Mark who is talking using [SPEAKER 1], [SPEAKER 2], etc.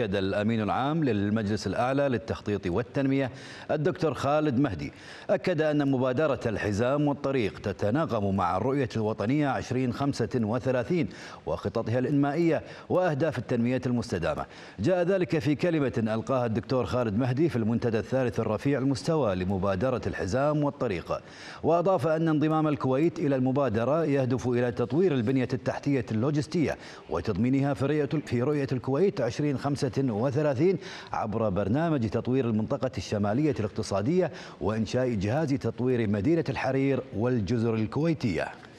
[SPEAKER 1] أكد الأمين العام للمجلس الأعلى للتخطيط والتنمية الدكتور خالد مهدي أكد أن مبادرة الحزام والطريق تتناغم مع الرؤية الوطنية 2035 وخططها الإنمائية وأهداف التنمية المستدامة جاء ذلك في كلمة ألقاها الدكتور خالد مهدي في المنتدى الثالث الرفيع المستوى لمبادرة الحزام والطريق وأضاف أن انضمام الكويت إلى المبادرة يهدف إلى تطوير البنية التحتية اللوجستية وتضمينها في رؤية الكويت 2035 36 عبر برنامج تطوير المنطقة الشمالية الاقتصادية وإنشاء جهاز تطوير مدينة الحرير والجزر الكويتية